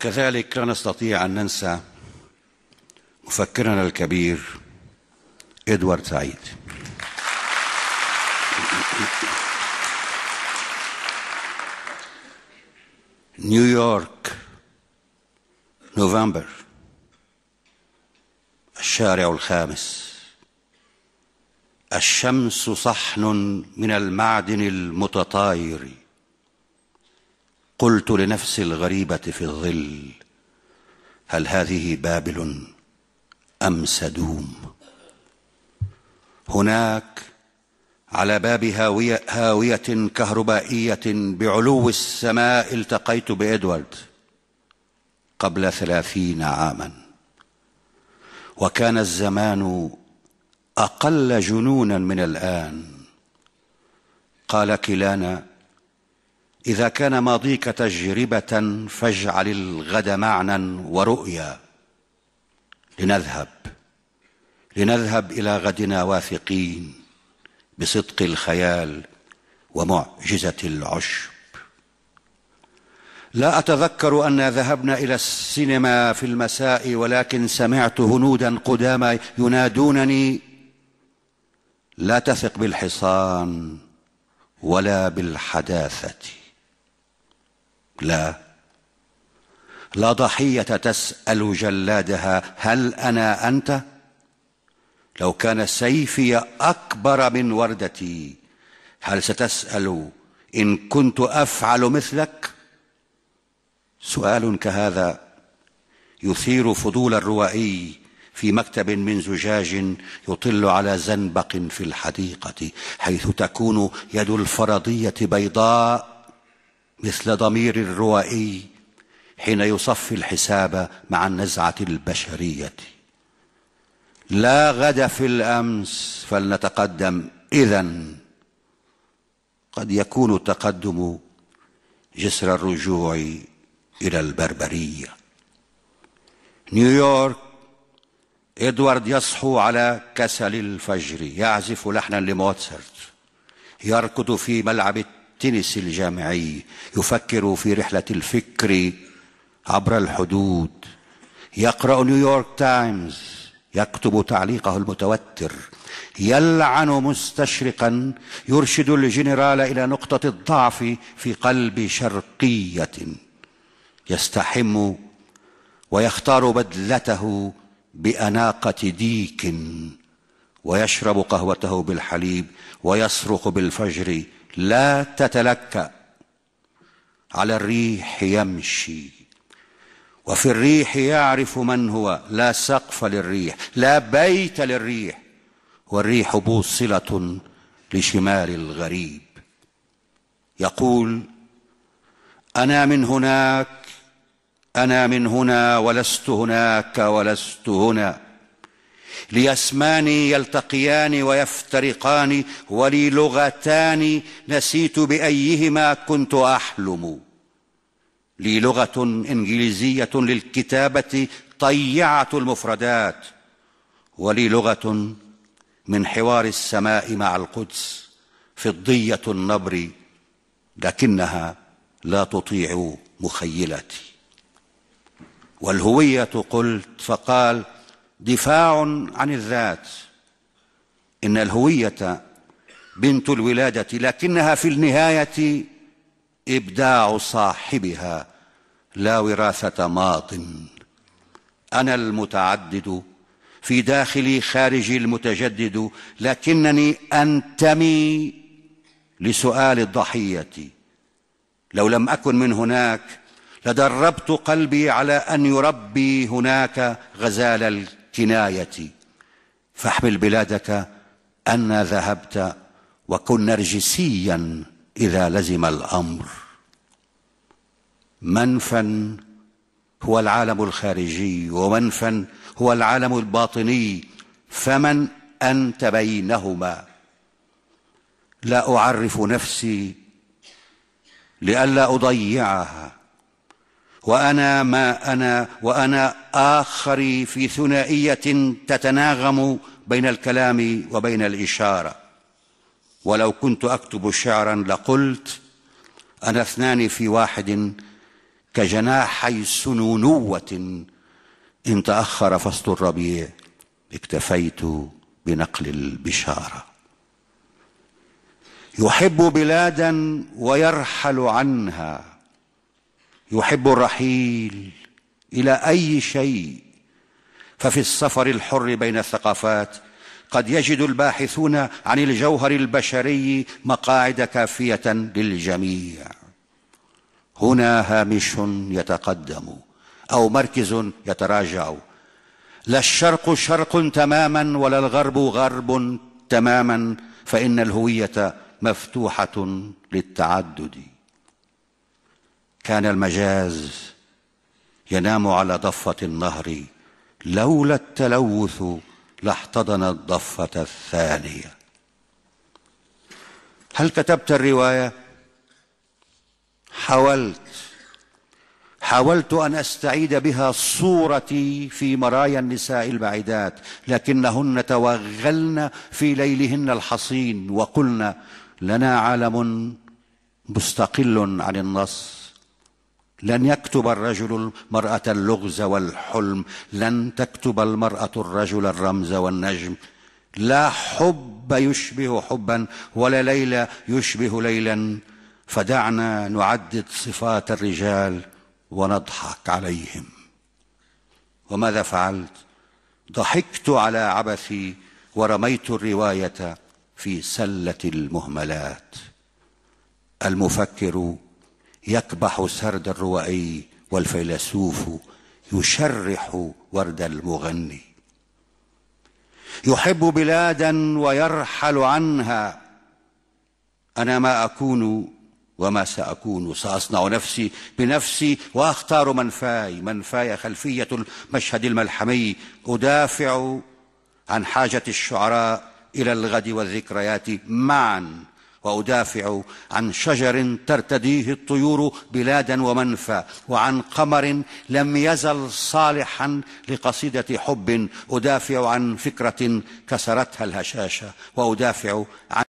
كذلك لا نستطيع أن ننسى مفكرنا الكبير إدوارد سعيد نيويورك نوفمبر الشارع الخامس الشمس صحن من المعدن المتطاير قلت لنفسي الغريبة في الظل هل هذه بابل أم سدوم هناك على باب هاوية, هاوية كهربائية بعلو السماء التقيت بإدوارد قبل ثلاثين عاما وكان الزمان أقل جنونا من الآن قال كلانا إذا كان ماضيك تجربة فاجعل الغد معنى ورؤيا لنذهب لنذهب إلى غدنا واثقين بصدق الخيال ومعجزة العشب لا أتذكر أن ذهبنا إلى السينما في المساء ولكن سمعت هنودا قدامى ينادونني لا تثق بالحصان ولا بالحداثة لا لا ضحيه تسال جلادها هل انا انت لو كان سيفي اكبر من وردتي هل ستسال ان كنت افعل مثلك سؤال كهذا يثير فضول الروائي في مكتب من زجاج يطل على زنبق في الحديقه حيث تكون يد الفرضيه بيضاء مثل ضمير الروائي حين يصفي الحساب مع النزعة البشرية لا غد في الأمس فلنتقدم إذا قد يكون التقدم جسر الرجوع إلى البربرية نيويورك إدوارد يصحو على كسل الفجر يعزف لحنا لموتسرت يركض في ملعب التنس الجامعي يفكر في رحلة الفكر عبر الحدود يقرأ نيويورك تايمز يكتب تعليقه المتوتر يلعن مستشرقا يرشد الجنرال إلى نقطة الضعف في قلب شرقية يستحم ويختار بدلته بأناقة ديك ويشرب قهوته بالحليب ويصرخ بالفجر لا تتلكأ على الريح يمشي وفي الريح يعرف من هو لا سقف للريح لا بيت للريح والريح بوصلة لشمال الغريب يقول أنا من هناك أنا من هنا ولست هناك ولست هنا ليسمان يلتقيان ويفترقان ولي لغتان نسيت بايهما كنت احلم لي لغه انجليزيه للكتابه طيعه المفردات ولي لغه من حوار السماء مع القدس فضيه النبر لكنها لا تطيع مخيلتي والهويه قلت فقال دفاع عن الذات ان الهويه بنت الولاده لكنها في النهايه ابداع صاحبها لا وراثه ماض انا المتعدد في داخلي خارجي المتجدد لكنني انتمي لسؤال الضحيه لو لم اكن من هناك لدربت قلبي على ان يربي هناك غزال كنايتي فاحمل بلادك أن ذهبت وكن نرجسيا إذا لزم الأمر منفا هو العالم الخارجي ومنفا هو العالم الباطني فمن أنت بينهما لا أعرف نفسي لئلا أضيعها وأنا ما أنا وأنا آخري في ثنائية تتناغم بين الكلام وبين الإشارة ولو كنت أكتب شعرا لقلت أنا اثنان في واحد كجناحي سنونوة إن تأخر فصل الربيع اكتفيت بنقل البشارة يحب بلادا ويرحل عنها يحب الرحيل الى اي شيء ففي السفر الحر بين الثقافات قد يجد الباحثون عن الجوهر البشري مقاعد كافيه للجميع هنا هامش يتقدم او مركز يتراجع لا الشرق شرق تماما ولا الغرب غرب تماما فان الهويه مفتوحه للتعدد كان المجاز ينام على ضفة النهر لولا التلوث لاحتضن الضفة الثانية هل كتبت الرواية؟ حاولت حاولت أن أستعيد بها صورتي في مرايا النساء البعيدات لكنهن توغلن في ليلهن الحصين وقلن لنا عالم مستقل عن النص لن يكتب الرجل المرأة اللغز والحلم لن تكتب المرأة الرجل الرمز والنجم لا حب يشبه حبا ولا ليلة يشبه ليلا فدعنا نعدد صفات الرجال ونضحك عليهم وماذا فعلت ضحكت على عبثي ورميت الروايه في سله المهملات المفكر يكبح سرد الروائي والفيلسوف يشرح ورد المغني يحب بلادا ويرحل عنها انا ما اكون وما ساكون ساصنع نفسي بنفسي واختار منفاي منفاي خلفيه المشهد الملحمي ادافع عن حاجه الشعراء الى الغد والذكريات معا وادافع عن شجر ترتديه الطيور بلادا ومنفى وعن قمر لم يزل صالحا لقصيده حب ادافع عن فكره كسرتها الهشاشه وادافع عن